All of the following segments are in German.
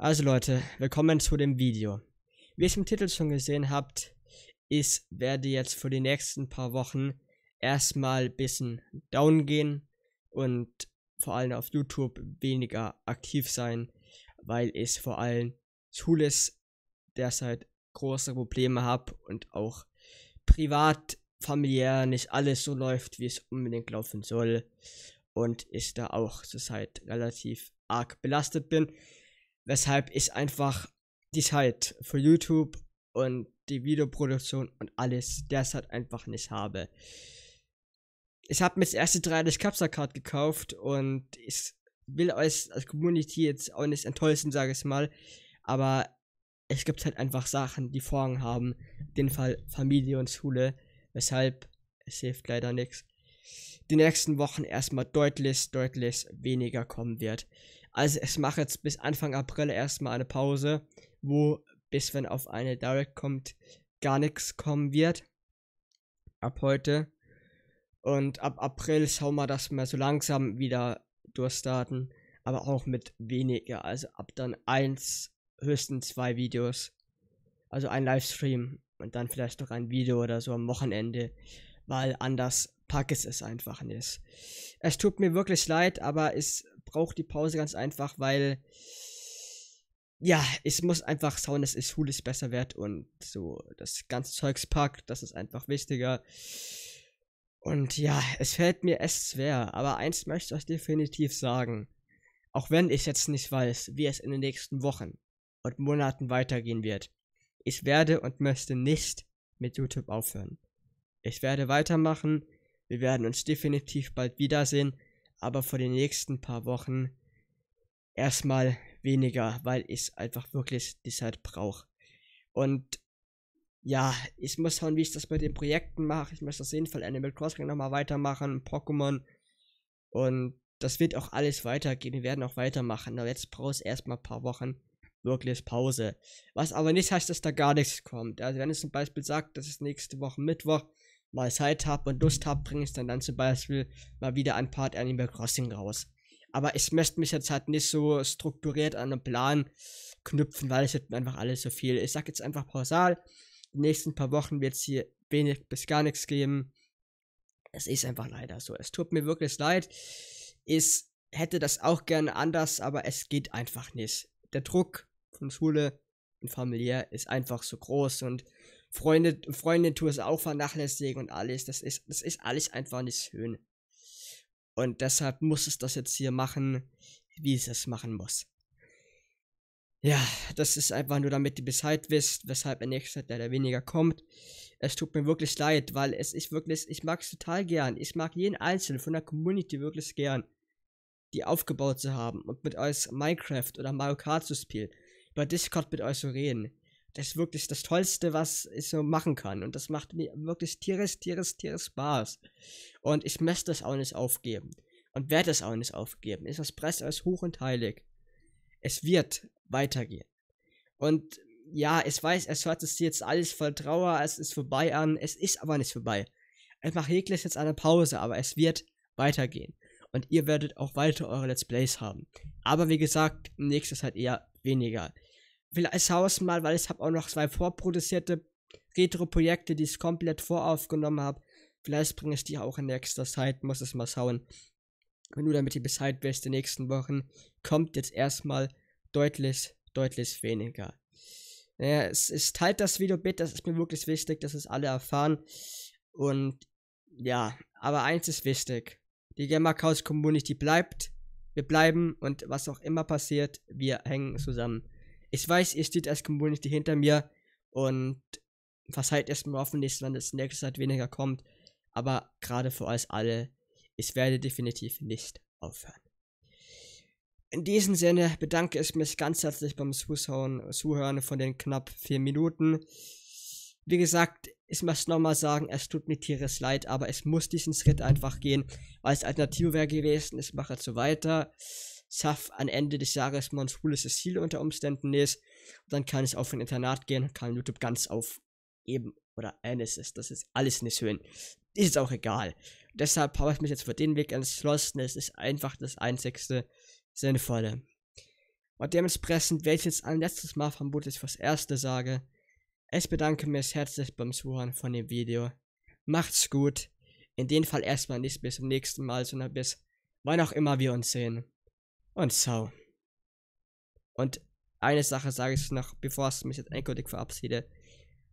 Also Leute, willkommen zu dem Video. Wie ihr es im Titel schon gesehen habt, ich werde jetzt für die nächsten paar Wochen erstmal ein bisschen down gehen und vor allem auf YouTube weniger aktiv sein, weil ich vor allem schulisch derzeit große Probleme habe und auch privat, familiär nicht alles so läuft, wie es unbedingt laufen soll und ich da auch zurzeit relativ arg belastet bin. Weshalb ich einfach die Zeit für YouTube und die Videoproduktion und alles derzeit einfach nicht habe. Ich habe mir das erste 3D Capsa Card gekauft und ich will euch als Community jetzt auch nicht enttäuschen, sage ich mal. Aber es gibt halt einfach Sachen, die Vorrang haben. In dem Fall Familie und Schule. Weshalb es hilft leider nichts. Die nächsten Wochen erstmal deutlich, deutlich weniger kommen wird. Also ich mache jetzt bis Anfang April erstmal eine Pause, wo bis wenn auf eine Direct kommt, gar nichts kommen wird. Ab heute. Und ab April schauen wir, dass wir so langsam wieder durchstarten. Aber auch mit weniger. Also ab dann eins, höchstens zwei Videos. Also ein Livestream. Und dann vielleicht noch ein Video oder so am Wochenende. Weil anders packe es es einfach nicht. Es tut mir wirklich leid, aber es braucht die Pause ganz einfach, weil ja, es muss einfach schauen, dass es Hulis besser wird und so das ganze Zeugs packt, das ist einfach wichtiger. Und ja, es fällt mir echt schwer, aber eins möchte ich euch definitiv sagen. Auch wenn ich jetzt nicht weiß, wie es in den nächsten Wochen und Monaten weitergehen wird, ich werde und möchte nicht mit YouTube aufhören. Ich werde weitermachen, wir werden uns definitiv bald wiedersehen aber vor den nächsten paar Wochen erstmal weniger, weil ich einfach wirklich die Zeit brauche. Und ja, ich muss schauen, wie ich das mit den Projekten mache. Ich möchte auf jeden Fall Animal Crossing nochmal weitermachen, Pokémon. Und das wird auch alles weitergehen. Wir werden auch weitermachen. Aber jetzt brauche ich erstmal ein paar Wochen wirklich Pause. Was aber nicht heißt, dass da gar nichts kommt. Also wenn es zum Beispiel sagt, das ist nächste Woche Mittwoch mal Zeit habe und Lust habe, bringe ich dann, dann zum Beispiel mal wieder ein Part Animal Crossing raus. Aber ich möchte mich jetzt halt nicht so strukturiert an einen Plan knüpfen, weil es jetzt einfach alles so viel. Ich sag jetzt einfach pausal, die nächsten paar Wochen wird es hier wenig bis gar nichts geben. Es ist einfach leider so. Es tut mir wirklich leid. Ich hätte das auch gerne anders, aber es geht einfach nicht. Der Druck von Schule und familiär ist einfach so groß und Freunde, Freunde tue es auch vernachlässigen und alles. Das ist, das ist alles einfach nicht schön. Und deshalb muss es das jetzt hier machen, wie es es machen muss. Ja, das ist einfach nur, damit ihr Bescheid wisst, weshalb in nächste Zeit leider weniger kommt. Es tut mir wirklich leid, weil es ist wirklich, ich mag es total gern. Ich mag jeden Einzelnen von der Community wirklich gern, die aufgebaut zu haben und mit euch Minecraft oder Mario Kart zu spielen, über Discord mit euch zu reden das ist wirklich das Tollste, was ich so machen kann. Und das macht mir wirklich tierisch, tierisch, tierisch Spaß. Und ich möchte es auch nicht aufgeben. Und werde es auch nicht aufgeben. Ich verspreche euch hoch und heilig. Es wird weitergehen. Und ja, ich weiß, es hört sich jetzt alles voll Trauer, es ist vorbei an. Es ist aber nicht vorbei. Ich mache jeglich jetzt eine Pause, aber es wird weitergehen. Und ihr werdet auch weiter eure Let's Plays haben. Aber wie gesagt, nächstes halt eher weniger vielleicht schaust mal, weil ich habe auch noch zwei vorproduzierte Retro-Projekte, die ich komplett voraufgenommen habe. Vielleicht bringe ich die auch in nächster Zeit, muss es mal schauen. Nur damit ihr Bescheid wisst, die nächsten Wochen kommt jetzt erstmal deutlich, deutlich weniger. Naja, es ist halt das Video bitte, das ist mir wirklich wichtig, dass es alle erfahren. Und ja, aber eins ist wichtig. Die Gamma Chaos Community bleibt. Wir bleiben und was auch immer passiert, wir hängen zusammen ich weiß, ihr steht als Community hinter mir und verzeiht erstmal hoffentlich, wann es in nächster Zeit weniger kommt. Aber gerade für euch alle, ich werde definitiv nicht aufhören. In diesem Sinne bedanke ich mich ganz herzlich beim Zuhören, Zuhören von den knapp vier Minuten. Wie gesagt, ich muss nochmal sagen, es tut mir tierisch leid, aber es muss diesen Schritt einfach gehen. weil es Alternative wäre gewesen, ich mache jetzt so weiter. Saf am Ende des Jahres mal ein schwules Ziel unter Umständen ist. Und dann kann es auf ein Internat gehen und kann YouTube ganz auf eben oder ist. Das ist alles nicht schön. Ist auch egal. Deshalb habe ich mich jetzt für den Weg entschlossen. Es ist einfach das einzigste Sinnvolle. Und dementsprechend werde ich jetzt ein letztes Mal vermutlich fürs Erste sage. Ich bedanke mich herzlich beim Zuhören von dem Video. Macht's gut. In dem Fall erstmal nicht bis zum nächsten Mal, sondern bis wann auch immer wir uns sehen. Und so. Und eine Sache sage ich noch, bevor ich mich jetzt endgültig verabschiede.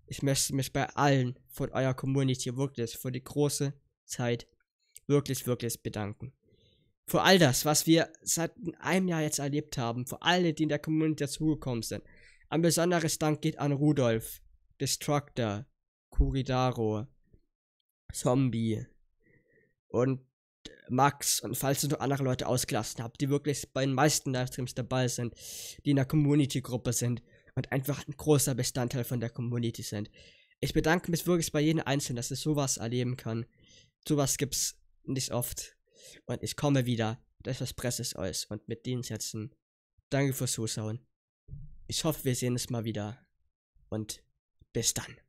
Ich möchte mich bei allen von eurer Community wirklich für die große Zeit wirklich, wirklich bedanken. Für all das, was wir seit einem Jahr jetzt erlebt haben, für alle, die in der Community dazugekommen sind. Ein besonderes Dank geht an Rudolf, Destructor, Kuridaro, Zombie und Max und falls ich noch andere Leute ausgelassen habt, die wirklich bei den meisten Livestreams dabei sind, die in der Community-Gruppe sind und einfach ein großer Bestandteil von der Community sind. Ich bedanke mich wirklich bei jedem Einzelnen, dass ich sowas erleben kann. Sowas gibt's nicht oft. Und ich komme wieder. Das verspreche ich euch. Und mit diesen Sätzen, danke fürs Zuschauen. Ich hoffe, wir sehen uns mal wieder. Und bis dann.